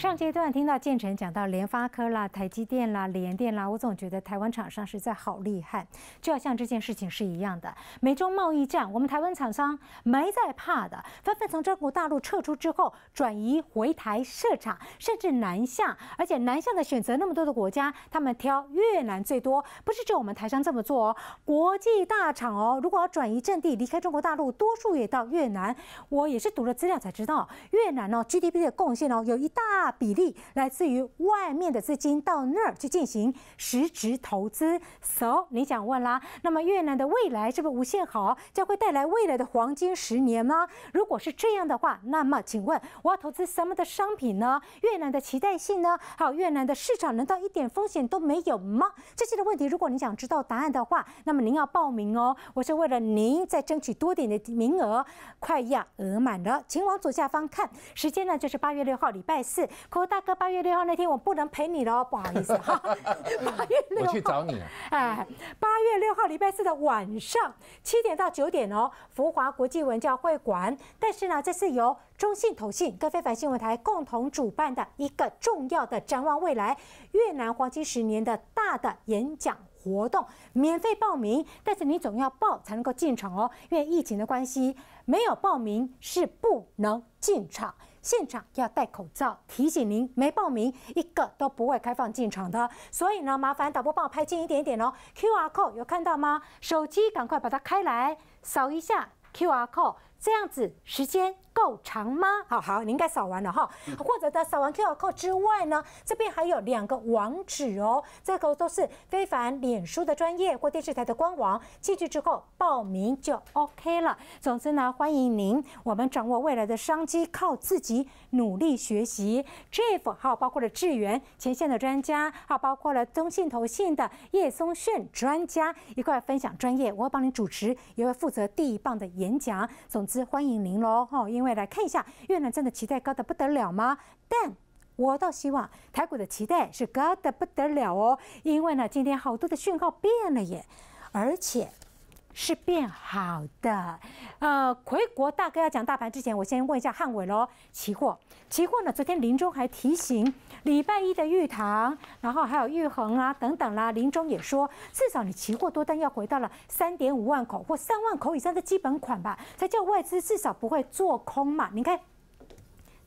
上阶段听到建成讲到联发科啦、台积电啦、联电啦，我总觉得台湾厂商实在好厉害，就要像这件事情是一样的。美中贸易战，我们台湾厂商没在怕的，纷纷从中国大陆撤出之后，转移回台设厂，甚至南下。而且南下的选择那么多的国家，他们挑越南最多，不是只有我们台商这么做哦。国际大厂哦，如果要转移阵地离开中国大陆，多数也到越南。我也是读了资料才知道，越南哦 GDP 的贡献哦，有一大。比例来自于外面的资金到那儿去进行实质投资。So 你想问啦，那么越南的未来是不是无限好，将会带来未来的黄金十年吗？如果是这样的话，那么请问我要投资什么的商品呢？越南的期待性呢？还有越南的市场难道一点风险都没有吗？这些的问题，如果您想知道答案的话，那么您要报名哦。我是为了您再争取多点的名额，快要额满了，请往左下方看。时间呢就是八月六号，礼拜四。可是大哥，八月六号那天我不能陪你喽，不好意思。八月六号我去找你。哎，八月六号礼拜四的晚上七点到九点哦，福华国际文教会馆。但是呢，这是由中信投信跟非凡新闻台共同主办的一个重要的展望未来越南黄金十年的大的演讲活动，免费报名，但是你总要报才能够进场哦，因为疫情的关系，没有报名是不能进场。现场要戴口罩，提醒您没报名一个都不会开放进场的。所以呢，麻烦导播帮我拍近一点点哦。Q R code 有看到吗？手机赶快把它开来，扫一下 Q R code。这样子时间够长吗？好好，你应该扫完了哈。或者在扫完 QR code 之外呢，这边还有两个网址哦，这个都是非凡、脸书的专业或电视台的官网进去之后报名就 OK 了。总之呢，欢迎您。我们掌握未来的商机，靠自己努力学习。Jeff 还有包括了智源前线的专家，还有包括了中信投信的叶松炫专家一块分享专业。我会帮你主持，也会负责第一棒的演讲。总。欢迎您喽，哈！因为来看一下越南真的期待高的不得了吗？但我倒希望台股的期待是高的不得了哦，因为呢，今天好多的讯号变了耶，而且。是变好的，呃，回国大哥要讲大盘之前，我先问一下汉伟喽，期货，期货呢，昨天林中还提醒礼拜一的玉堂，然后还有玉恒啊等等啦，林中也说，至少你期货多单要回到了三点五万口或三万口以上的基本款吧，才叫外资至少不会做空嘛。你看，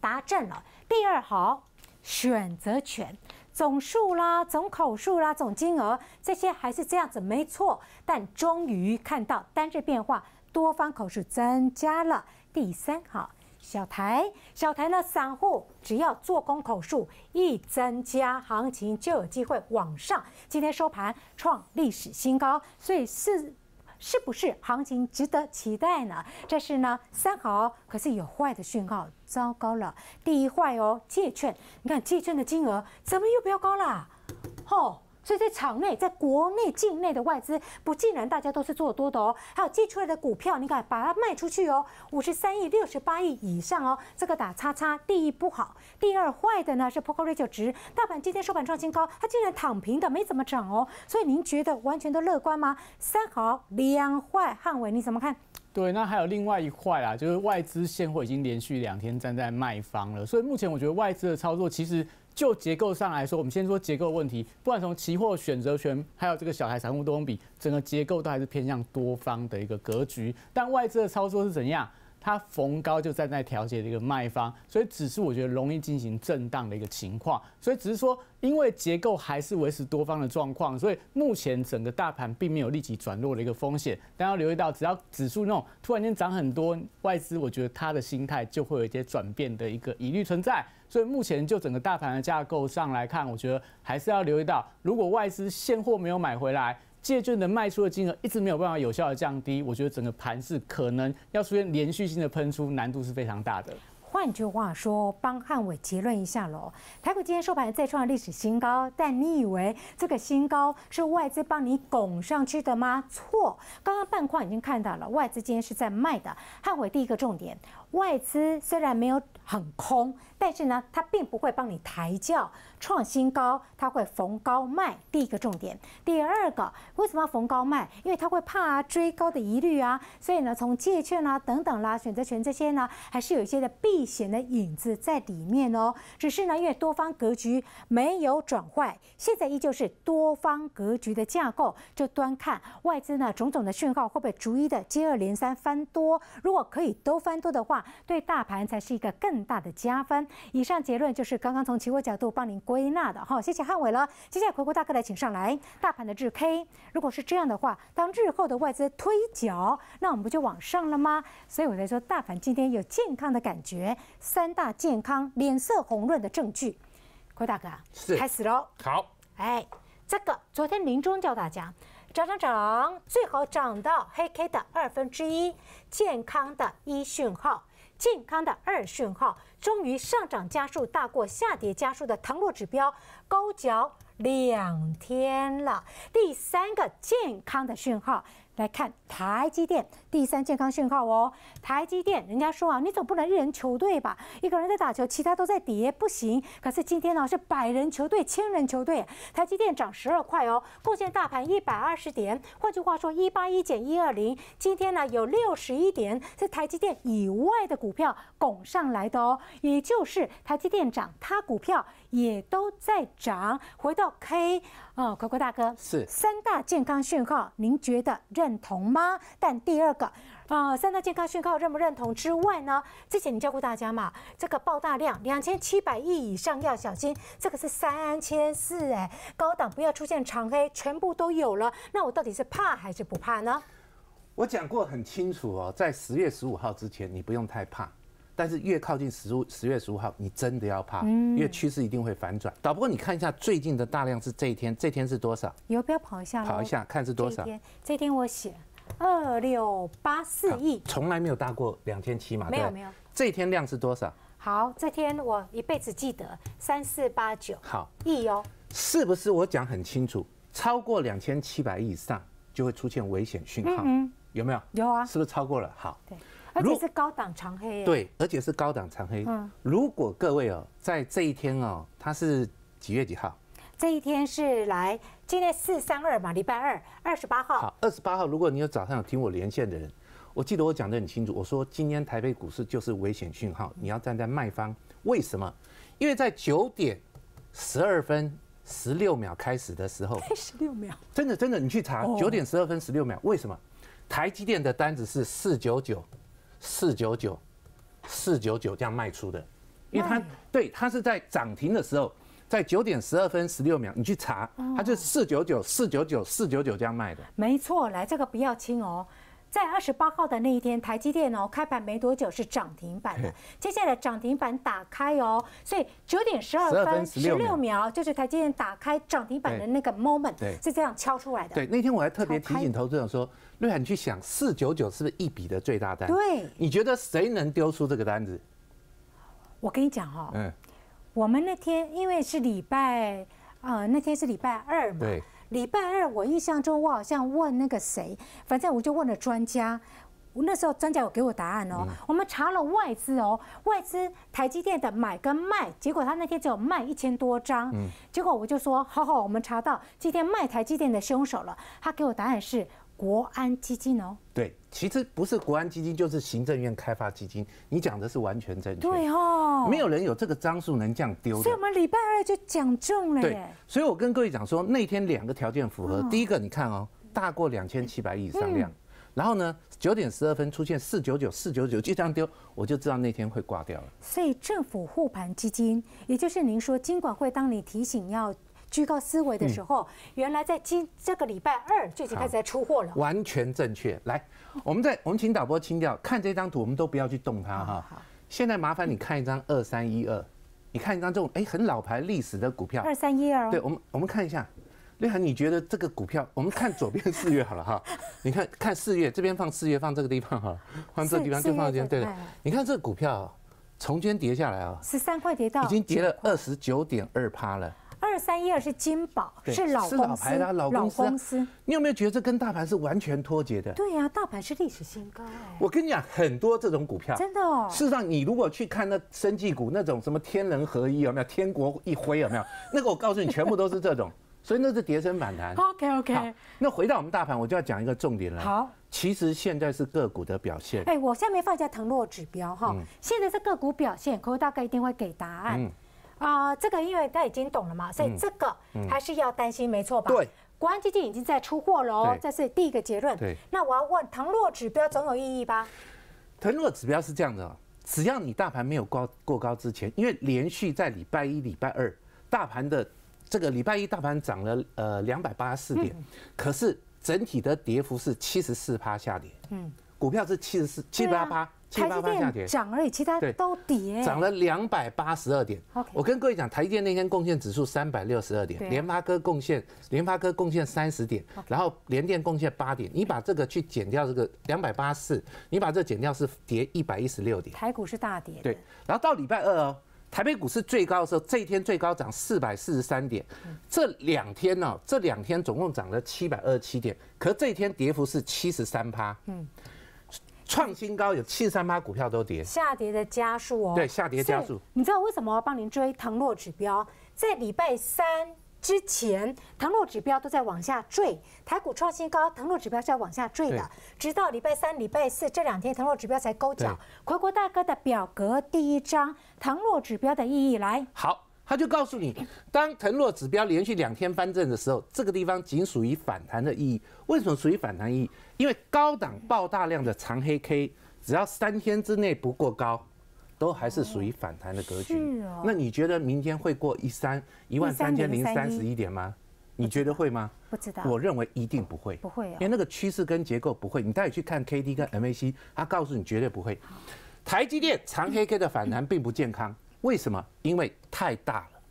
答正了。第二，好，选择权。总数啦，总口数啦，总金额这些还是这样子没错，但终于看到单日变化，多方口数增加了。第三，号小台，小台呢，散户只要做空口数一增加，行情就有机会往上。今天收盘创历史新高，所以是。是不是行情值得期待呢？这是呢，三好可是有坏的讯号，糟糕了！第一坏哦，借券，你看借券的金额怎么又飙高了？吼！所以，在场内，在国内境内的外资不，竟然大家都是做多的哦，还有借出来的股票，你敢把它卖出去哦？五十三亿、六十八亿以上哦，这个打叉叉，第一不好，第二坏的呢是 P E Ratio 值，大盘今天收盘创新高，它竟然躺平的，没怎么涨哦。所以您觉得完全都乐观吗？三好两坏，汉伟，你怎么看？对，那还有另外一块啊，就是外资现货已经连续两天站在卖方了，所以目前我觉得外资的操作其实。就结构上来说，我们先说结构问题。不管从期货选择权，还有这个小孩财务多空比，整个结构都还是偏向多方的一个格局。但外资的操作是怎样？它逢高就站在调节的一个卖方，所以指数我觉得容易进行震荡的一个情况。所以只是说，因为结构还是维持多方的状况，所以目前整个大盘并没有立即转弱的一个风险。但要留意到，只要指数那种突然间涨很多，外资我觉得他的心态就会有一些转变的一个疑虑存在。所以目前就整个大盘的架构上来看，我觉得还是要留意到，如果外资现货没有买回来，借券的卖出的金额一直没有办法有效的降低，我觉得整个盘是可能要出现连续性的喷出，难度是非常大的。换句话说，帮汉伟结论一下喽。台股今天收盘再创历史新高，但你以为这个新高是外资帮你拱上去的吗？错，刚刚半框已经看到了，外资今天是在卖的。汉伟第一个重点，外资虽然没有很空，但是呢，它并不会帮你抬轿。创新高，它会逢高卖，第一个重点。第二个，为什么要逢高卖？因为它会怕追高的疑虑啊。所以呢，从借券啊等等啦、选择权这些呢，还是有一些的避险的影子在里面哦。只是呢，因为多方格局没有转换，现在依旧是多方格局的架构。就端看外资呢，种种的讯号会不会逐一的接二连三翻多。如果可以都翻多的话，对大盘才是一个更大的加分。以上结论就是刚刚从期货角度帮您。归纳的哈，谢谢汉伟了。接下来魁哥大哥来请上来，大盘的日 K，如果是这样的话，当日后的外资推脚，那我们不就往上了吗？所以我才说大盘今天有健康的感觉，三大健康，脸色红润的证据。奎大哥，是开始喽？好，哎，这个昨天林中教大家，涨涨涨，最好涨到黑 K 的二分之一，健康的一讯号，健康的二讯号。终于上涨加速大过下跌加速的腾落指标，勾脚两天了。第三个健康的讯号。来看台积电第三健康讯号哦。台积电，人家说啊，你总不能一人球队吧？一个人在打球，其他都在跌，不行。可是今天呢，是百人球队、千人球队。台积电涨十二块哦，贡献大盘一百二十点。换句话说，一八一减一二零，今天呢有六十一点是台积电以外的股票拱上来的哦，也就是台积电涨，它股票。也都在涨，回到 K 啊，国国大哥是三大健康讯号，您觉得认同吗？但第二个，啊，三大健康讯号认不认同之外呢？之前你教过大家嘛，这个爆大量两千七百亿以上要小心，这个是三千四哎，高档不要出现长黑，全部都有了，那我到底是怕还是不怕呢？我讲过很清楚哦，在十月十五号之前，你不用太怕。但是越靠近十五十月十五号，你真的要怕，因为趋势一定会反转。倒不过你看一下最近的大量是这一天，这天是多少？你不要跑一下，跑一下看是多少。这天这天我写二六八四亿，从来没有大过两千七嘛？没有没有。这天量是多少？好，这天我一辈子记得三四八九。好亿哦。是不是我讲很清楚，超过两千七百亿以上就会出现危险讯号？嗯有没有？有啊。是不是超过了？好。而且是高档长黑。对，而且是高档长黑。嗯，如果各位哦，在这一天哦，它是几月几号？这一天是来今天四三二嘛，礼拜二，二十八号。好，二十八号，如果你有早上有听我连线的人，我记得我讲的很清楚，我说今天台北股市就是危险讯号，你要站在卖方。为什么？因为在九点十二分十六秒开始的时候，十六秒，真的真的，你去查九点十二分十六秒，为什么？台积电的单子是四九九。四九九，四九九这样卖出的，因为它对它是在涨停的时候，在九点十二分十六秒，你去查，它就四九九，四九九，四九九这样卖的，没错，来这个不要轻哦。在二十八号的那一天，台积电哦开盘没多久是涨停板的，接下来涨停板打开哦，所以九点十二分十六秒就是台积电打开涨停板的那个 moment，是这样敲出来的。对，那天我还特别提醒投资者说，瑞海你去想四九九是不是一笔的最大单？对，你觉得谁能丢出这个单子？我跟你讲哈，嗯，我们那天因为是礼拜呃，那天是礼拜二嘛。对。礼拜二，我印象中我好像问那个谁，反正我就问了专家，那时候专家有给我答案哦。我们查了外资哦，外资台积电的买跟卖，结果他那天只有卖一千多张。嗯，结果我就说，好好，我们查到今天卖台积电的凶手了。他给我答案是。国安基金哦，对，其实不是国安基金，就是行政院开发基金。你讲的是完全正确，对哦，没有人有这个张数能这样丢所以我们礼拜二就讲中了耶。所以我跟各位讲说，那天两个条件符合，第一个你看哦，大过两千七百亿上量，然后呢，九点十二分出现四九九四九九就这样丢，我就知道那天会挂掉了。所以政府护盘基金，也就是您说，金管会当你提醒要。居高思维的时候，原来在今这个礼拜二就已经开始在出货了。完全正确。来，我们在我们请导播清掉，看这张图，我们都不要去动它哈。好。现在麻烦你看一张二三一二，你看一张这种哎很老牌历史的股票。二三一二。对我们，我们看一下，立涵，你觉得这个股票？我们看左边四月好了哈，你看看四月，这边放四月，放这个地方哈，放这地方就放这边。对的。你看这股票从间跌下来啊，十三块跌到已经跌了二十九点二趴了。二三一二是金宝，是老是老牌的老公司。你有没有觉得这跟大盘是完全脱节的？对呀，大盘是历史新高。我跟你讲，很多这种股票，真的。事实上，你如果去看那生技股那种什么天人合一有没有？天国一挥有没有？那个我告诉你，全部都是这种，所以那是碟升反弹。OK OK。那回到我们大盘，我就要讲一个重点了。好，其实现在是个股的表现。哎，我下面放下腾落指标哈，现在是个股表现，可能大概一定会给答案。啊，这个因为他已经懂了嘛，所以这个还是要担心，没错吧？对，国安基金已经在出货喽，这是第一个结论。那我要问，腾落指标总有意义吧？腾落指标是这样的只要你大盘没有高过高之前，因为连续在礼拜一、礼拜二，大盘的这个礼拜一大盘涨了呃两百八十四点，可是整体的跌幅是七十四趴下跌，嗯，股票是七十四七十八趴。台电涨而已，其他都跌。涨了两百八十二点。我跟各位讲，台电那天贡献指数三百六十二点，联发科贡献，联发科贡献三十点，然后联电贡献八点。你把这个去减掉这个两百八四，你把这减掉是跌一百一十六点。台股是大跌。对。然后到礼拜二哦，台北股市最高的时候，这一天最高涨四百四十三点。这两天呢，这两天总共涨了七百二十七点，可这一天跌幅是七十三趴。嗯。创新高，有七三八股票都跌，下跌的加速哦。对，下跌加速。你知道为什么要帮您追腾落指标？在礼拜三之前，腾落指标都在往下坠，台股创新高，腾落指标是要往下坠的，直到礼拜三、礼拜四这两天，腾落指标才勾脚。回国大哥的表格第一张，腾落指标的意义来。好，他就告诉你，当腾落指标连续两天翻正的时候，这个地方仅属于反弹的意义。为什么属于反弹意义？因为高档爆大量的长黑 K，只要三天之内不过高，都还是属于反弹的格局。那你觉得明天会过一三一万三千零三十一点吗？你觉得会吗？不知道。我认为一定不会，不会，因为那个趋势跟结构不会。你带你去看 K D 跟 M A C，它告诉你绝对不会。台积电长黑 K 的反弹并不健康，为什么？因为太大了。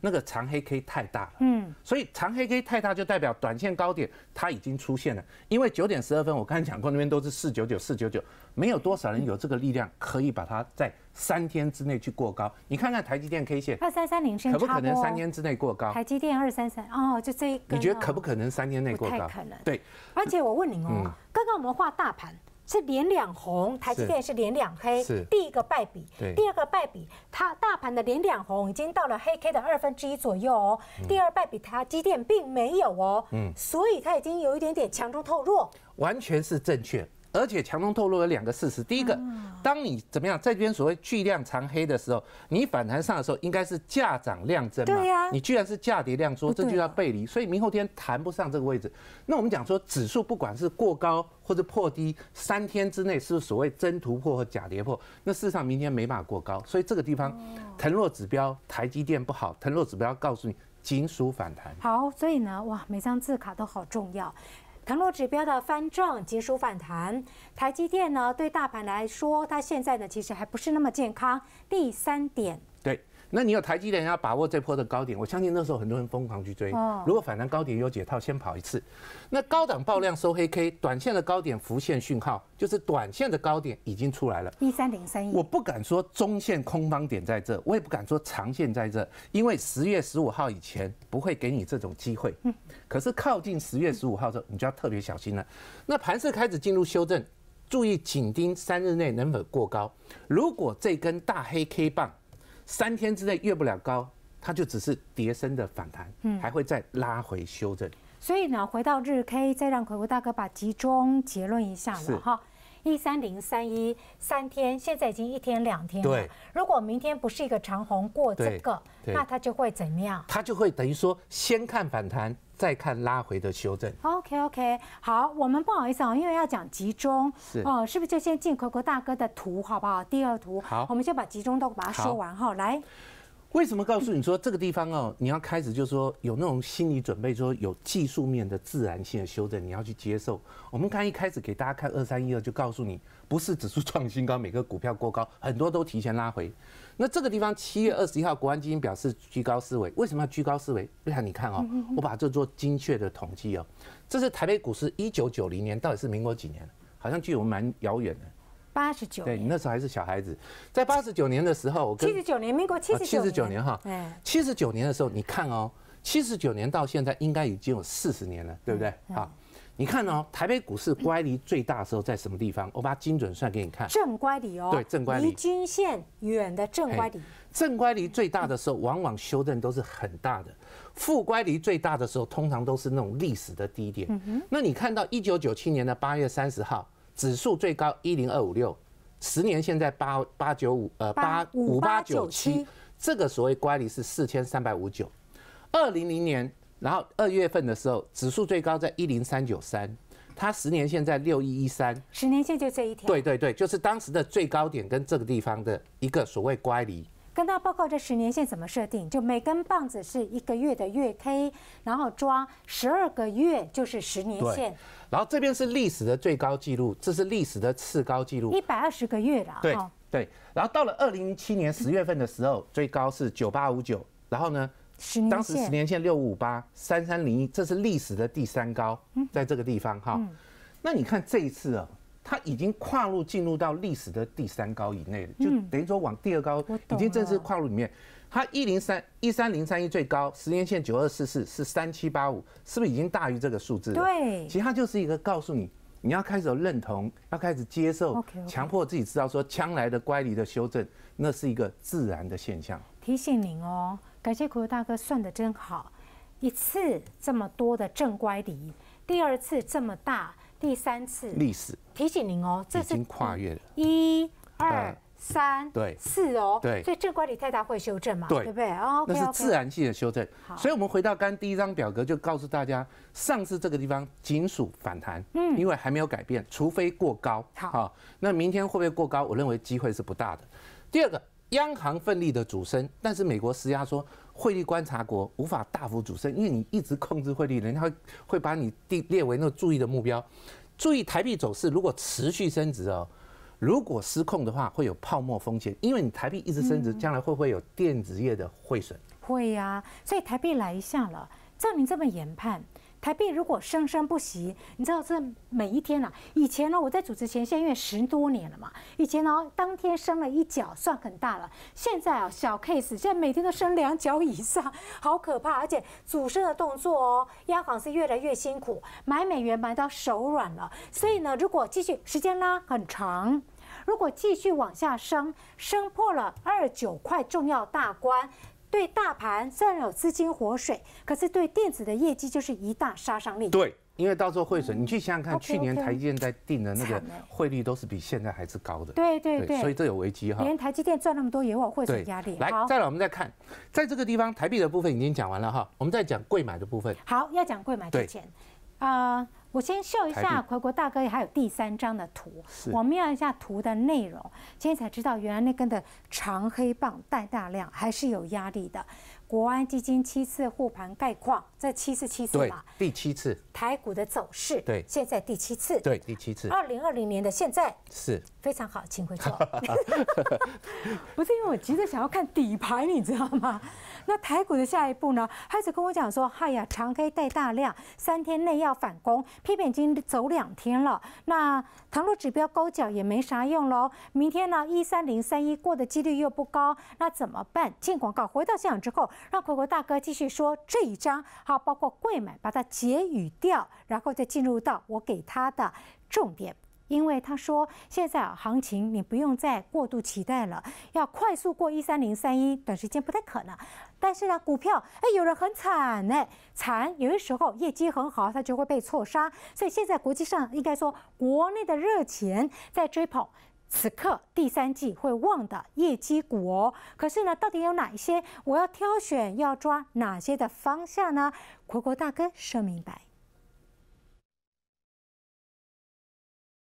那个长黑 K 太大了，嗯，所以长黑 K 太大就代表短线高点它已经出现了。因为九点十二分，我刚才讲过那边都是四九九四九九，没有多少人有这个力量可以把它在三天之内去过高。你看看台积电 K 线二三三零，可不可能三天之内过高？台积电二三三，哦，就这一个，你觉得可不可能三天内过高？可能。对，而且我问你哦，刚刚我们画大盘。是连两红，台积电是连两黑，第一个败笔，第二个败笔，它大盘的连两红已经到了黑 K 的二分之一左右哦，第二败笔台积电并没有哦，嗯，所以它已经有一点点强中透弱，完全是正确。而且强中透露了两个事实：第一个，当你怎么样，在这边所谓巨量长黑的时候，你反弹上的时候应该是价涨量增嘛？对呀，你居然是价跌量缩，这就叫背离。所以明后天谈不上这个位置。那我们讲说，指数不管是过高或者破低，三天之内是所谓真突破和假跌破。那事实上明天没办法过高，所以这个地方，腾落指标台积电不好，腾落指标告诉你金属反弹。好，所以呢，哇，每张字卡都好重要。腾落指标的翻正结束反弹，台积电呢？对大盘来说，它现在呢其实还不是那么健康。第三点，对。那你有台积电要把握这波的高点，我相信那时候很多人疯狂去追。如果反弹高点有解套，先跑一次。那高档爆量收黑 K，短线的高点浮现讯号，就是短线的高点已经出来了。一三零三一，我不敢说中线空方点在这，我也不敢说长线在这，因为十月十五号以前不会给你这种机会。可是靠近十月十五号的时候，你就要特别小心了。那盘势开始进入修正，注意紧盯三日内能否过高。如果这根大黑 K 棒。三天之内越不了高，它就只是跌升的反弹，嗯，还会再拉回修正。所以呢，回到日 K，再让魁梧大哥把集中结论一下了哈。一三零三一三天，现在已经一天两天了。如果明天不是一个长虹过这个，那它就会怎样？它就会等于说先看反弹。再看拉回的修正。OK OK，好，我们不好意思啊，因为要讲集中，是哦，是不是就先进 Coco 大哥的图好不好？第二图，好，我们先把集中都把它说完哈，来。为什么告诉你说这个地方哦？你要开始就是说有那种心理准备，说有技术面的自然性的修正，你要去接受。我们刚一开始给大家看二三一二，就告诉你不是指数创新高，每个股票过高，很多都提前拉回。那这个地方七月二十一号，国安基金表示居高思维。为什么要居高思维？不然你看哦，我把这做精确的统计哦，这是台北股市一九九零年，到底是民国几年？好像距我们蛮遥远的。八十九年，你那时候还是小孩子，在八十九年的时候，我七十九年，民国七十九年，七十九年哈，七十九年的时候，你看哦，七十九年到现在应该已经有四十年了，对不对？好，你看哦，台北股市乖离最大的时候在什么地方？我把它精准算给你看。正乖离哦，对，正乖离均线远的正乖离，正乖离最大的时候往往修正都是很大的，负乖离最大的时候通常都是那种历史的低点。那你看到一九九七年的八月三十号？指数最高一零二五六，十年现在八八九五，呃八五八九七，这个所谓乖离是四千三百五九，二零零年，然后二月份的时候，指数最高在一零三九三，它十年现在六一一三，十年线就这一天，对对对，就是当时的最高点跟这个地方的一个所谓乖离。跟大家报告，这十年线怎么设定？就每根棒子是一个月的月 K，然后抓十二个月就是十年线。然后这边是历史的最高纪录，这是历史的次高纪录。一百二十个月了。对对。然后到了二零零七年十月份的时候，最高是九八五九，然后呢，十年线六五五八三三零一，这是历史的第三高，在这个地方哈。那你看这一次啊。它已经跨入进入到历史的第三高以内了，就等于说往第二高已经正式跨入里面。它一零三一三零三一最高时间线九二四四是三七八五，是不是已经大于这个数字？对，其实它就是一个告诉你，你要开始认同，要开始接受，强迫自己知道说将来的乖离的修正，那是一个自然的现象。提醒您哦，感谢苦友大哥算的真好，一次这么多的正乖离，第二次这么大。第三次历史提醒您哦，这是已经跨越了。一、二、三、对四哦，对，所以这个管理太大会修正嘛，对不对？哦，那是自然性的修正。所以我们回到刚刚第一张表格，就告诉大家上次这个地方仅属反弹，嗯，因为还没有改变，除非过高。好，那明天会不会过高？我认为机会是不大的。第二个，央行奋力的主升，但是美国施压说。汇率观察国无法大幅主升，因为你一直控制汇率，人家会把你定列为那注意的目标。注意台币走势，如果持续升值哦，如果失控的话，会有泡沫风险。因为你台币一直升值，将来会不会有电子业的汇损？会呀，所以台币来一下了。照您这么研判。台币如果生生不息，你知道这每一天啊，以前呢，我在主持前线为十多年了嘛。以前呢，当天升了一角算很大了。现在啊，小 case，现在每天都升两角以上，好可怕。而且主升的动作哦，央行是越来越辛苦，买美元买到手软了。所以呢，如果继续时间拉很长，如果继续往下升，升破了二九块重要大关。对大盘虽然有资金活水，可是对电子的业绩就是一大杀伤力。对，因为到时候汇损，你去想想看，去年台积电在定的那个汇率都是比现在还是高的。对对对，所以这有危机哈。连台积电赚那么多也有汇损压力。来，再来我们再看，在这个地方台币的部分已经讲完了哈，我们再讲贵买的部分。好，要讲贵买之前，啊。我先秀一下奎国大哥，还有第三张的图，我们要一下图的内容，今天才知道原来那根的长黑棒带大量还是有压力的。国安基金七次护盘概况，这七次七次嘛，第七次台股的走势，对，现在第七次，对，第七次，二零二零年的现在是非常好，请回座。不是因为我急着想要看底牌，你知道吗？那台股的下一步呢？孩子跟我讲说，嗨呀，长黑带大量，三天内要反攻，偏偏已经走两天了。那倘若指标勾脚也没啥用喽，明天呢一三零三一过的几率又不高，那怎么办？进广告回到现场之后。让狗狗大哥继续说这一章，好，包括柜买，把它结语掉，然后再进入到我给他的重点，因为他说现在行情你不用再过度期待了，要快速过一三零三一，短时间不太可能。但是呢，股票哎，有人很惨呢，惨，有的时候业绩很好，他就会被错杀。所以现在国际上应该说，国内的热钱在追捧。此刻第三季会旺的业绩股哦，可是呢，到底有哪一些？我要挑选，要抓哪些的方向呢？国国大哥说明白。